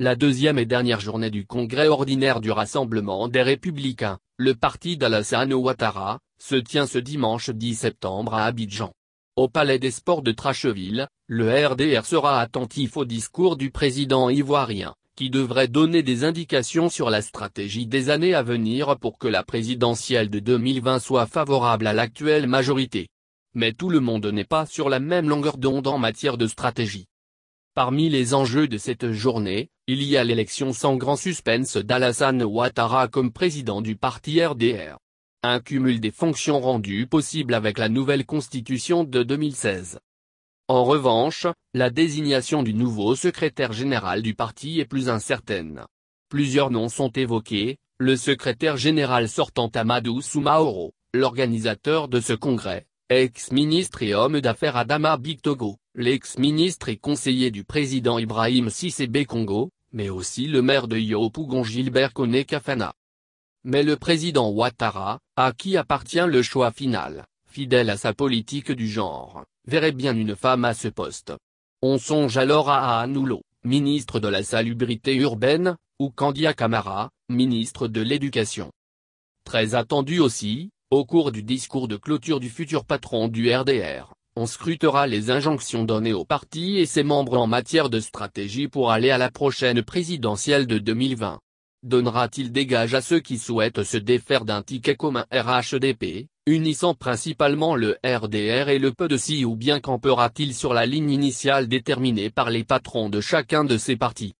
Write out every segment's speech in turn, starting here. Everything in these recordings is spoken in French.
La deuxième et dernière journée du congrès ordinaire du Rassemblement des Républicains, le parti d'Alassane Ouattara, se tient ce dimanche 10 septembre à Abidjan. Au Palais des Sports de Tracheville, le RDR sera attentif au discours du président ivoirien, qui devrait donner des indications sur la stratégie des années à venir pour que la présidentielle de 2020 soit favorable à l'actuelle majorité. Mais tout le monde n'est pas sur la même longueur d'onde en matière de stratégie. Parmi les enjeux de cette journée, il y a l'élection sans grand suspense d'Alassane Ouattara comme président du parti RDR. Un cumul des fonctions rendues possible avec la nouvelle constitution de 2016. En revanche, la désignation du nouveau secrétaire général du parti est plus incertaine. Plusieurs noms sont évoqués, le secrétaire général sortant Amadou Soumaoro, l'organisateur de ce congrès, ex-ministre et homme d'affaires Adama Biktogo l'ex-ministre et conseiller du président Ibrahim Sissébé Congo, mais aussi le maire de Yopougon Gilbert Kone Kafana. Mais le président Ouattara, à qui appartient le choix final, fidèle à sa politique du genre, verrait bien une femme à ce poste. On songe alors à Anoulo, ministre de la salubrité urbaine, ou Kandia Kamara, ministre de l'éducation. Très attendu aussi, au cours du discours de clôture du futur patron du RDR on scrutera les injonctions données au parti et ses membres en matière de stratégie pour aller à la prochaine présidentielle de 2020. Donnera-t-il des gages à ceux qui souhaitent se défaire d'un ticket commun RHDP, unissant principalement le RDR et le peu de ou bien campera-t-il sur la ligne initiale déterminée par les patrons de chacun de ces partis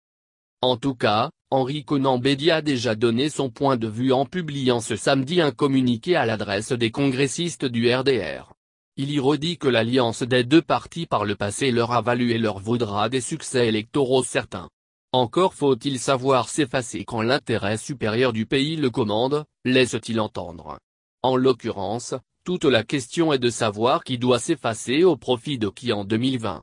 En tout cas, Henri Conan Bédia a déjà donné son point de vue en publiant ce samedi un communiqué à l'adresse des congressistes du RDR. Il y redit que l'alliance des deux partis par le passé leur a valu et leur vaudra des succès électoraux certains. Encore faut-il savoir s'effacer quand l'intérêt supérieur du pays le commande, laisse-t-il entendre. En l'occurrence, toute la question est de savoir qui doit s'effacer au profit de qui en 2020.